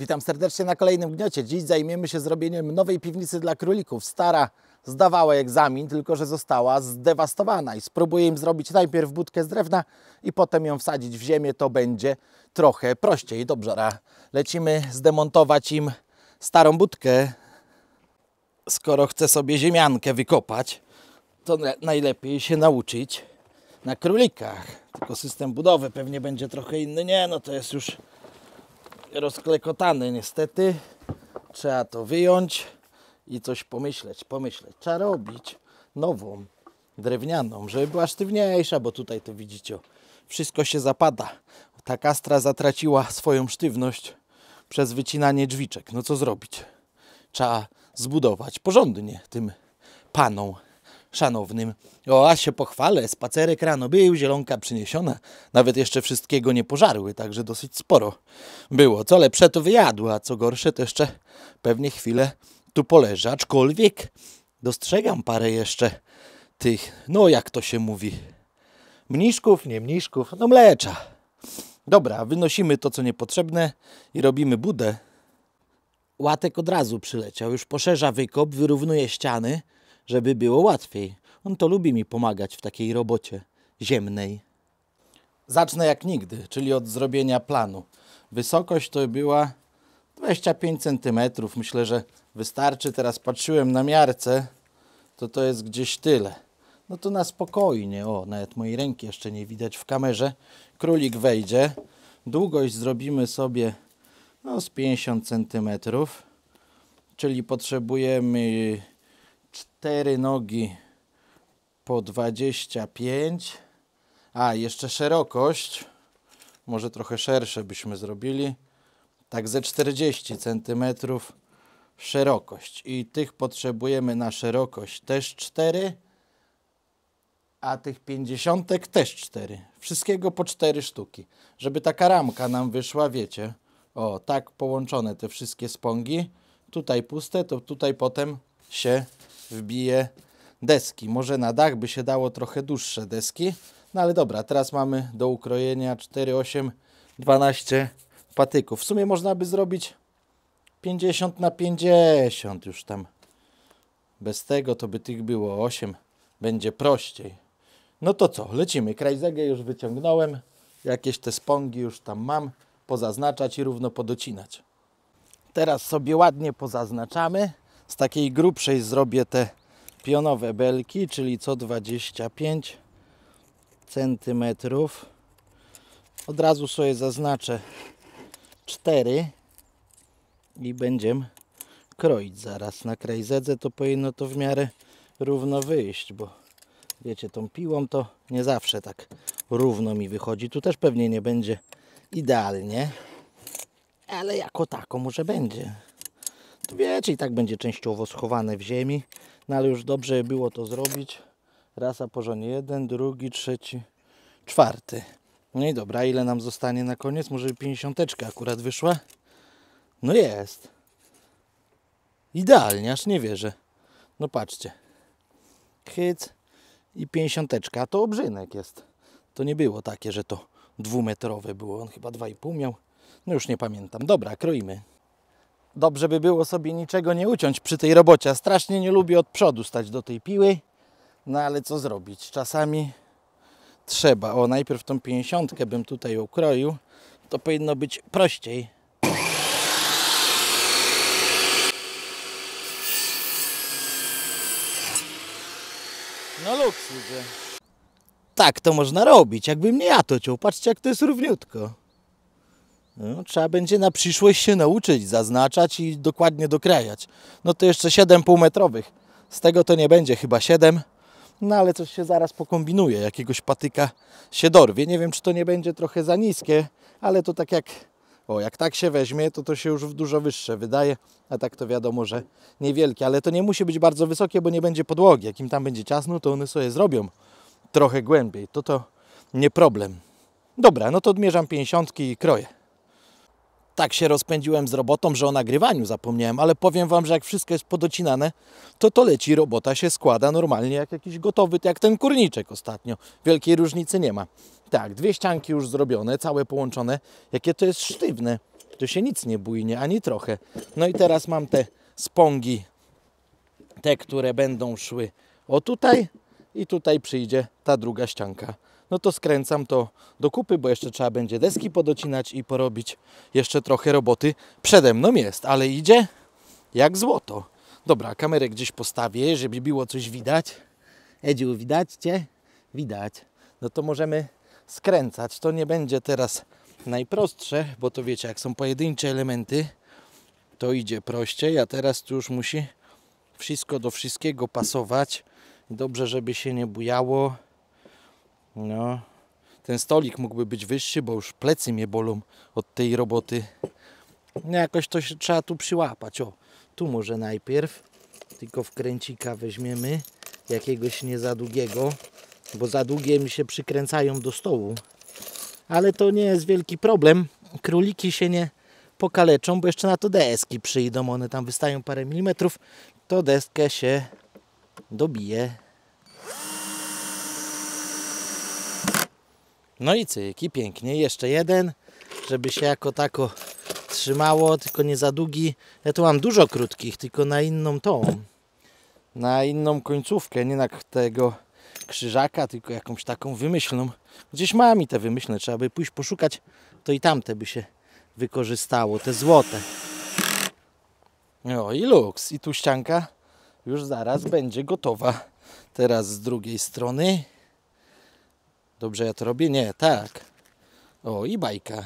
Witam serdecznie na kolejnym gniocie. Dziś zajmiemy się zrobieniem nowej piwnicy dla królików. Stara zdawała egzamin, tylko że została zdewastowana i spróbuję im zrobić najpierw budkę z drewna i potem ją wsadzić w ziemię. To będzie trochę prościej. Dobrze, ra. lecimy zdemontować im starą budkę. Skoro chce sobie ziemiankę wykopać, to najlepiej się nauczyć na królikach. Tylko system budowy pewnie będzie trochę inny. Nie, no to jest już rozklekotane niestety. Trzeba to wyjąć i coś pomyśleć, pomyśleć. Trzeba robić nową, drewnianą, żeby była sztywniejsza, bo tutaj to widzicie, wszystko się zapada. Ta kastra zatraciła swoją sztywność przez wycinanie drzwiczek. No co zrobić? Trzeba zbudować porządnie tym panom szanownym. O, a się pochwalę, spacerek rano był, zielonka przyniesiona. Nawet jeszcze wszystkiego nie pożarły, także dosyć sporo było. Co lepsze to wyjadły, a co gorsze to jeszcze pewnie chwilę tu poleży. Aczkolwiek dostrzegam parę jeszcze tych, no jak to się mówi, mniszków, nie mniszków, no mlecza. Dobra, wynosimy to, co niepotrzebne i robimy budę. Łatek od razu przyleciał, już poszerza wykop, wyrównuje ściany żeby było łatwiej. On to lubi mi pomagać w takiej robocie ziemnej. Zacznę jak nigdy, czyli od zrobienia planu. Wysokość to była 25 cm. Myślę, że wystarczy. Teraz patrzyłem na miarce, to to jest gdzieś tyle. No to na spokojnie, o, nawet mojej ręki jeszcze nie widać w kamerze. Królik wejdzie. Długość zrobimy sobie no, z 50 cm, czyli potrzebujemy cztery nogi po 25 a jeszcze szerokość może trochę szersze byśmy zrobili tak ze 40 cm szerokość i tych potrzebujemy na szerokość też 4 a tych 50 też 4 wszystkiego po 4 sztuki żeby taka ramka nam wyszła wiecie o tak połączone te wszystkie spongi tutaj puste to tutaj potem się wbije deski. Może na dach by się dało trochę dłuższe deski. No ale dobra, teraz mamy do ukrojenia 4, 8, 12 patyków. W sumie można by zrobić 50 na 50 już tam. Bez tego to by tych było 8. Będzie prościej. No to co, lecimy. Krajzegę już wyciągnąłem. Jakieś te spongi już tam mam. Pozaznaczać i równo podocinać. Teraz sobie ładnie pozaznaczamy z takiej grubszej zrobię te pionowe belki, czyli co 25 cm. Od razu sobie zaznaczę 4 i będziemy kroić zaraz. Na kraj to powinno to w miarę równo wyjść, bo wiecie, tą piłą to nie zawsze tak równo mi wychodzi. Tu też pewnie nie będzie idealnie, ale jako tako może będzie wiecie, i tak będzie częściowo schowane w ziemi, no ale już dobrze było to zrobić. Raz a porządnie jeden, drugi, trzeci, czwarty. No i dobra, ile nam zostanie na koniec? Może 50 akurat wyszła? No jest. Idealnie, aż nie wierzę. No patrzcie. Hyc i 50. A to obrzynek jest. To nie było takie, że to dwumetrowe było. On chyba 2,5 miał. No już nie pamiętam. Dobra, kroimy dobrze by było sobie niczego nie uciąć przy tej robocie. Strasznie nie lubię od przodu stać do tej piły, no ale co zrobić? Czasami trzeba. O, najpierw tą 50 bym tutaj ukroił. To powinno być prościej. No luks Tak to można robić. Jakbym nie ja to ciął. Patrzcie jak to jest równiutko. No, trzeba będzie na przyszłość się nauczyć, zaznaczać i dokładnie dokrajać. No to jeszcze 7,5 półmetrowych. Z tego to nie będzie chyba 7. No ale coś się zaraz pokombinuje. Jakiegoś patyka się dorwie. Nie wiem, czy to nie będzie trochę za niskie, ale to tak jak... O, jak tak się weźmie, to to się już w dużo wyższe wydaje, a tak to wiadomo, że niewielkie. Ale to nie musi być bardzo wysokie, bo nie będzie podłogi. Jakim tam będzie ciasno, to one sobie zrobią trochę głębiej. To to nie problem. Dobra, no to odmierzam 50 i kroję tak się rozpędziłem z robotą, że o nagrywaniu zapomniałem, ale powiem Wam, że jak wszystko jest podocinane, to to leci, robota się składa normalnie jak jakiś gotowy, jak ten kurniczek ostatnio. Wielkiej różnicy nie ma. Tak, dwie ścianki już zrobione, całe połączone. Jakie to jest sztywne, to się nic nie bujnie, ani trochę. No i teraz mam te spongi, te, które będą szły o tutaj i tutaj przyjdzie ta druga ścianka no to skręcam to do kupy, bo jeszcze trzeba będzie deski podocinać i porobić. Jeszcze trochę roboty przede mną jest, ale idzie jak złoto. Dobra, kamerę gdzieś postawię, żeby było coś widać. Edziu, widać Cię? Widać. No to możemy skręcać. To nie będzie teraz najprostsze, bo to wiecie, jak są pojedyncze elementy, to idzie prościej, a teraz tu już musi wszystko do wszystkiego pasować. Dobrze, żeby się nie bujało. No, ten stolik mógłby być wyższy, bo już plecy mnie bolą od tej roboty. No, jakoś to się trzeba tu przyłapać. O, tu może najpierw, tylko wkręcika weźmiemy, jakiegoś nie za długiego, bo za długie mi się przykręcają do stołu. Ale to nie jest wielki problem. Króliki się nie pokaleczą, bo jeszcze na to deski przyjdą. One tam wystają parę milimetrów. To deskę się dobije. No i cyk, pięknie. Jeszcze jeden, żeby się jako tako trzymało, tylko nie za długi. Ja tu mam dużo krótkich, tylko na inną tą, na inną końcówkę, nie na tego krzyżaka, tylko jakąś taką wymyślną. Gdzieś mam i te wymyślne, trzeba by pójść poszukać, to i tamte by się wykorzystało, te złote. No i luks, i tu ścianka już zaraz będzie gotowa. Teraz z drugiej strony Dobrze ja to robię? Nie, tak. O, i bajka.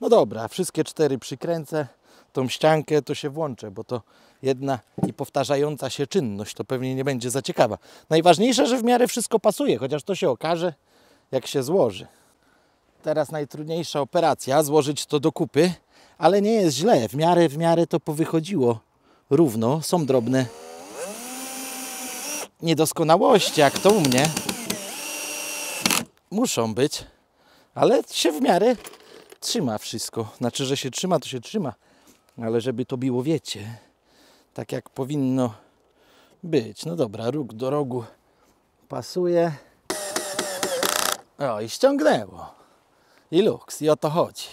No dobra, wszystkie cztery przykręcę. Tą ściankę to się włączę, bo to jedna i powtarzająca się czynność. To pewnie nie będzie za ciekawa. Najważniejsze, że w miarę wszystko pasuje, chociaż to się okaże, jak się złoży. Teraz najtrudniejsza operacja, złożyć to do kupy, ale nie jest źle. W miarę, w miarę to powychodziło równo. Są drobne niedoskonałości, jak to u mnie muszą być, ale się w miarę trzyma wszystko. Znaczy, że się trzyma, to się trzyma, ale żeby to biło, wiecie, tak jak powinno być. No dobra, róg do rogu pasuje. O, i ściągnęło. I luks, i o to chodzi.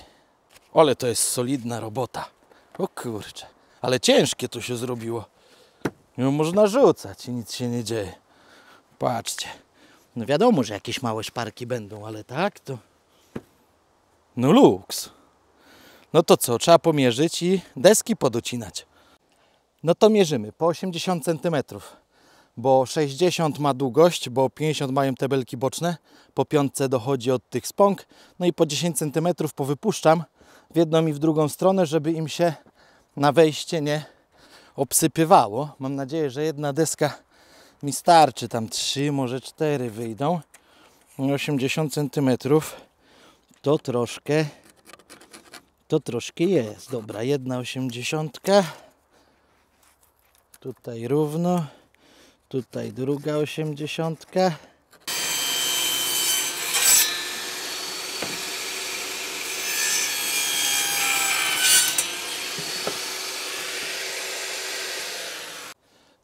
Ale to jest solidna robota. O kurczę, ale ciężkie to się zrobiło. Ją można rzucać i nic się nie dzieje. Patrzcie. No wiadomo, że jakieś małe szparki będą, ale tak to... No luks. No to co, trzeba pomierzyć i deski podocinać. No to mierzymy po 80 cm, bo 60 ma długość, bo 50 mają te belki boczne, po piątce dochodzi od tych spąk, no i po 10 cm powypuszczam w jedną i w drugą stronę, żeby im się na wejście nie obsypywało. Mam nadzieję, że jedna deska mi starczy, tam 3, może 4 wyjdą. 80 cm to troszkę to troszkę jest. Dobra, jedna osiemdziesiątka. Tutaj równo. Tutaj druga osiemdziesiątka.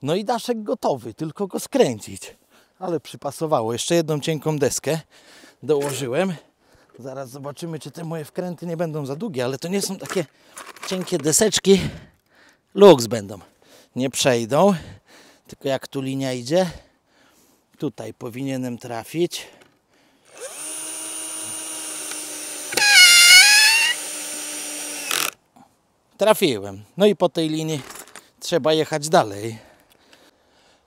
No i daszek gotowy, tylko go skręcić. Ale przypasowało. Jeszcze jedną cienką deskę dołożyłem. Zaraz zobaczymy, czy te moje wkręty nie będą za długie, ale to nie są takie cienkie deseczki. Luks będą. Nie przejdą, tylko jak tu linia idzie, tutaj powinienem trafić. Trafiłem. No i po tej linii trzeba jechać dalej.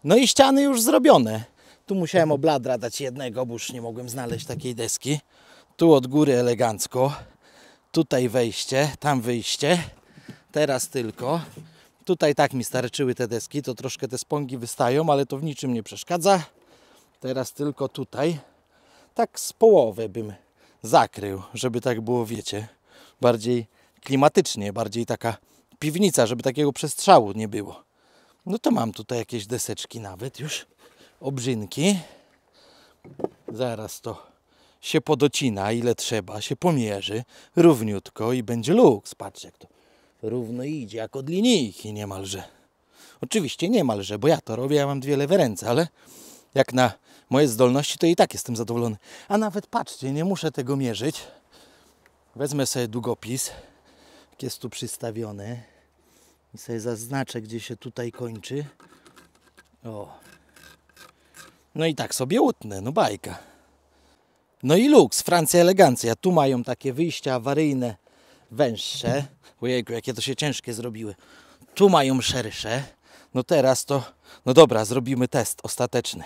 No i ściany już zrobione. Tu musiałem obladra dać jednego, bo już nie mogłem znaleźć takiej deski. Tu od góry elegancko. Tutaj wejście, tam wyjście. Teraz tylko. Tutaj tak mi starczyły te deski, to troszkę te spongi wystają, ale to w niczym nie przeszkadza. Teraz tylko tutaj. Tak z połowę bym zakrył, żeby tak było, wiecie, bardziej klimatycznie, bardziej taka piwnica, żeby takiego przestrzału nie było. No to mam tutaj jakieś deseczki nawet już, obrzynki. Zaraz to się podocina, ile trzeba, się pomierzy równiutko i będzie luks. Patrzcie, jak to równo idzie, jak od linijki niemalże. Oczywiście niemalże, bo ja to robię, ja mam dwie lewe ręce, ale jak na moje zdolności, to i tak jestem zadowolony. A nawet patrzcie, nie muszę tego mierzyć. Wezmę sobie długopis, jak jest tu przystawiony. I sobie zaznaczę, gdzie się tutaj kończy. O. No i tak sobie utnę, no bajka. No i luks, Francja elegancja. Tu mają takie wyjścia awaryjne węższe. Ojejku, jakie to się ciężkie zrobiły. Tu mają szersze. No teraz to, no dobra, zrobimy test ostateczny.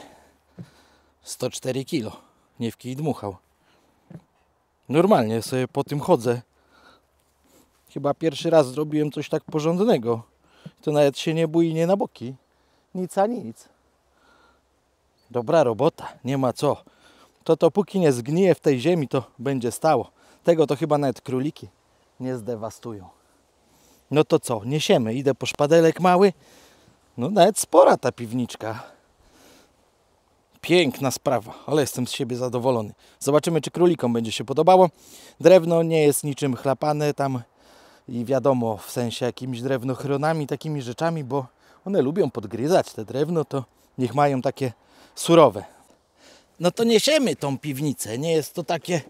104 kilo. Nie w kij dmuchał. Normalnie sobie po tym chodzę Chyba pierwszy raz zrobiłem coś tak porządnego. To nawet się nie bój nie na boki. Nic a nic. Dobra robota, nie ma co. To to póki nie zgnije w tej ziemi, to będzie stało. Tego to chyba nawet króliki nie zdewastują. No to co, niesiemy. Idę po szpadelek mały. No nawet spora ta piwniczka. Piękna sprawa, ale jestem z siebie zadowolony. Zobaczymy, czy królikom będzie się podobało. Drewno nie jest niczym chlapane, tam i wiadomo, w sensie jakimiś drewnochronami, takimi rzeczami, bo one lubią podgryzać te drewno, to niech mają takie surowe. No to niesiemy tą piwnicę, nie jest to takie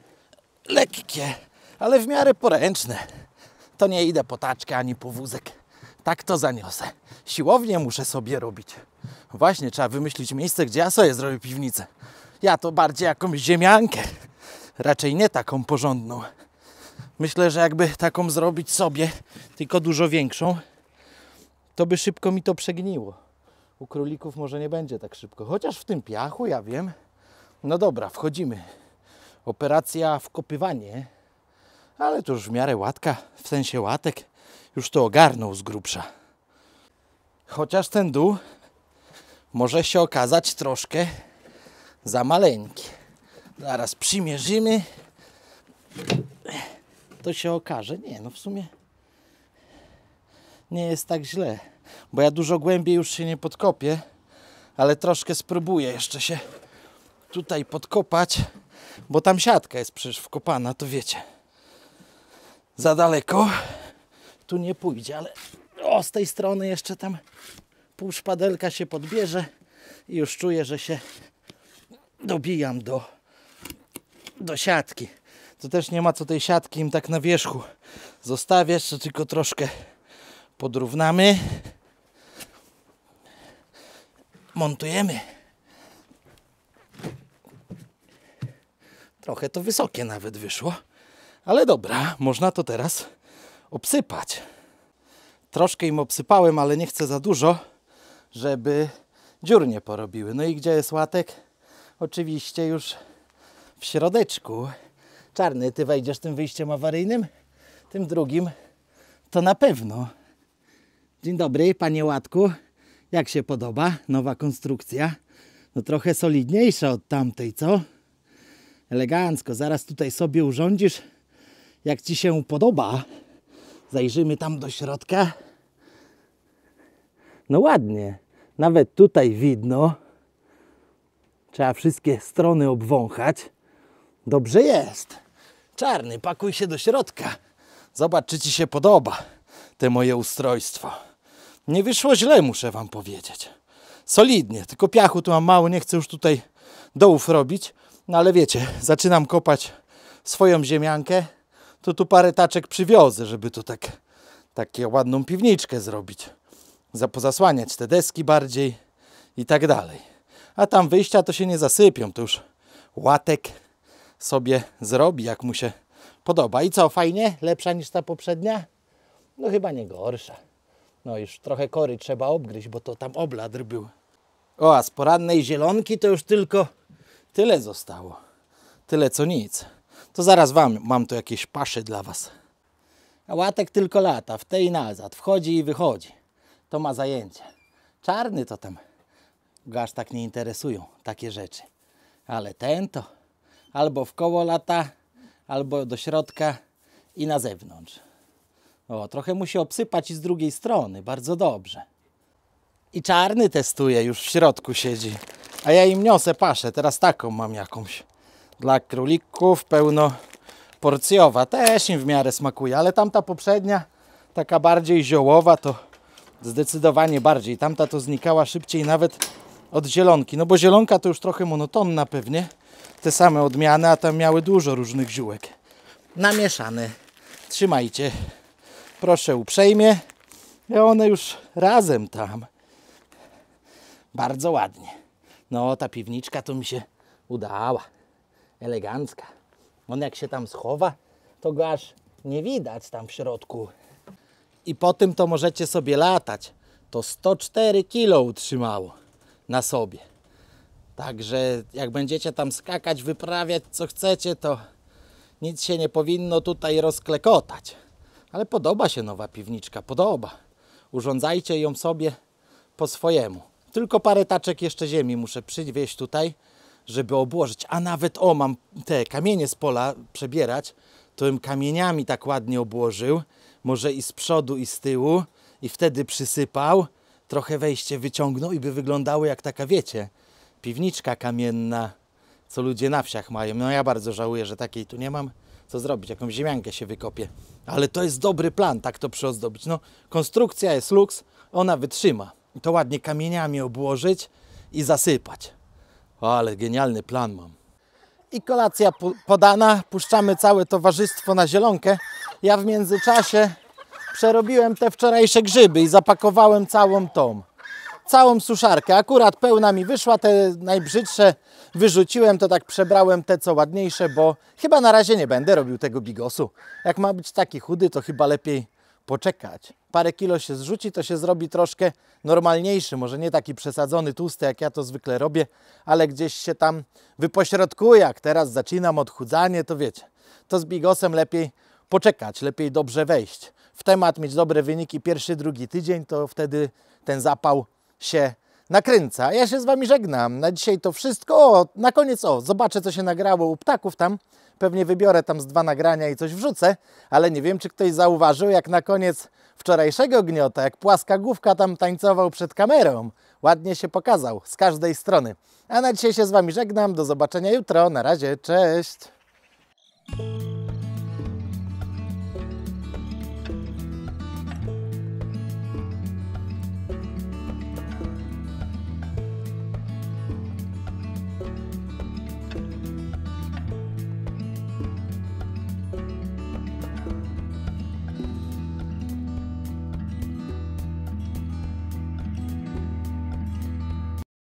lekkie, ale w miarę poręczne. To nie idę po taczkę ani po wózek. Tak to zaniosę. Siłownię muszę sobie robić. Właśnie trzeba wymyślić miejsce, gdzie ja sobie zrobię piwnicę. Ja to bardziej jakąś ziemiankę. Raczej nie taką porządną. Myślę, że jakby taką zrobić sobie, tylko dużo większą, to by szybko mi to przegniło. U królików może nie będzie tak szybko. Chociaż w tym piachu, ja wiem. No dobra, wchodzimy. Operacja wkopywanie. Ale to już w miarę łatka, w sensie łatek. Już to ogarnął z grubsza. Chociaż ten dół może się okazać troszkę za maleńki. Zaraz przymierzymy to się okaże. Nie, no w sumie nie jest tak źle, bo ja dużo głębiej już się nie podkopię, ale troszkę spróbuję jeszcze się tutaj podkopać, bo tam siatka jest przecież wkopana, to wiecie. Za daleko tu nie pójdzie, ale o, z tej strony jeszcze tam pół szpadelka się podbierze i już czuję, że się dobijam do, do siatki to też nie ma co tej siatki im tak na wierzchu zostawiać, to tylko troszkę podrównamy. Montujemy. Trochę to wysokie nawet wyszło, ale dobra, można to teraz obsypać. Troszkę im obsypałem, ale nie chcę za dużo, żeby dziur nie porobiły. No i gdzie jest łatek? Oczywiście już w środeczku czarny, ty wejdziesz tym wyjściem awaryjnym, tym drugim to na pewno. Dzień dobry, panie Łatku. Jak się podoba nowa konstrukcja? No trochę solidniejsza od tamtej, co? Elegancko, zaraz tutaj sobie urządzisz, jak ci się podoba. Zajrzymy tam do środka. No ładnie, nawet tutaj widno. Trzeba wszystkie strony obwąchać. Dobrze jest. Czarny, pakuj się do środka. Zobacz, czy Ci się podoba te moje ustrojstwo. Nie wyszło źle, muszę Wam powiedzieć. Solidnie, tylko piachu tu mam mało, nie chcę już tutaj dołów robić. No ale wiecie, zaczynam kopać swoją ziemiankę, to tu parę taczek przywiozę, żeby tu tak, takie ładną piwniczkę zrobić. Pozasłaniać te deski bardziej i tak dalej. A tam wyjścia to się nie zasypią, to już łatek sobie zrobi, jak mu się podoba. I co, fajnie? Lepsza niż ta poprzednia? No chyba nie gorsza. No już trochę kory trzeba obgryźć, bo to tam obladr był. O, a z porannej zielonki to już tylko tyle zostało. Tyle co nic. To zaraz wam mam tu jakieś pasze dla was. A łatek tylko lata, w tej nazad. Wchodzi i wychodzi. To ma zajęcie. Czarny to tam. Go aż tak nie interesują takie rzeczy. Ale ten to albo w koło lata, albo do środka i na zewnątrz. O, trochę musi obsypać i z drugiej strony, bardzo dobrze. I czarny testuje, już w środku siedzi. A ja im niosę paszę, teraz taką mam jakąś. Dla królików pełno porcjowa. też im w miarę smakuje, ale tamta poprzednia, taka bardziej ziołowa, to zdecydowanie bardziej. Tamta to znikała szybciej nawet od zielonki, no bo zielonka to już trochę monotonna pewnie, te same odmiany, a tam miały dużo różnych ziółek. Namieszane. Trzymajcie. Proszę uprzejmie. I one już razem tam. Bardzo ładnie. No, ta piwniczka to mi się udała. Elegancka. On jak się tam schowa, to go aż nie widać tam w środku. I po tym to możecie sobie latać. To 104 kilo utrzymało na sobie. Także jak będziecie tam skakać, wyprawiać co chcecie, to nic się nie powinno tutaj rozklekotać. Ale podoba się nowa piwniczka, podoba. Urządzajcie ją sobie po swojemu. Tylko parę taczek jeszcze ziemi muszę przywieźć tutaj, żeby obłożyć. A nawet, o, mam te kamienie z pola przebierać. To bym kamieniami tak ładnie obłożył. Może i z przodu, i z tyłu. I wtedy przysypał. Trochę wejście wyciągnął i by wyglądało jak taka, wiecie, piwniczka kamienna, co ludzie na wsiach mają. No ja bardzo żałuję, że takiej tu nie mam. Co zrobić? jaką ziemiankę się wykopię. Ale to jest dobry plan, tak to przyozdobić. No, konstrukcja jest luks, ona wytrzyma. I to ładnie kamieniami obłożyć i zasypać. O, ale genialny plan mam. I kolacja podana, puszczamy całe towarzystwo na zielonkę. Ja w międzyczasie przerobiłem te wczorajsze grzyby i zapakowałem całą tą całą suszarkę. Akurat pełna mi wyszła, te najbrzydsze wyrzuciłem, to tak przebrałem te co ładniejsze, bo chyba na razie nie będę robił tego bigosu. Jak ma być taki chudy, to chyba lepiej poczekać. Parę kilo się zrzuci, to się zrobi troszkę normalniejszy, może nie taki przesadzony, tłusty, jak ja to zwykle robię, ale gdzieś się tam wypośrodkuje. Jak teraz zaczynam odchudzanie, to wiecie, to z bigosem lepiej poczekać, lepiej dobrze wejść w temat, mieć dobre wyniki pierwszy, drugi tydzień, to wtedy ten zapał się nakręca. Ja się z Wami żegnam. Na dzisiaj to wszystko. O, na koniec, o, zobaczę, co się nagrało u ptaków tam. Pewnie wybiorę tam z dwa nagrania i coś wrzucę, ale nie wiem, czy ktoś zauważył, jak na koniec wczorajszego gniota, jak płaska główka tam tańcował przed kamerą. Ładnie się pokazał z każdej strony. A na dzisiaj się z Wami żegnam. Do zobaczenia jutro. Na razie. Cześć.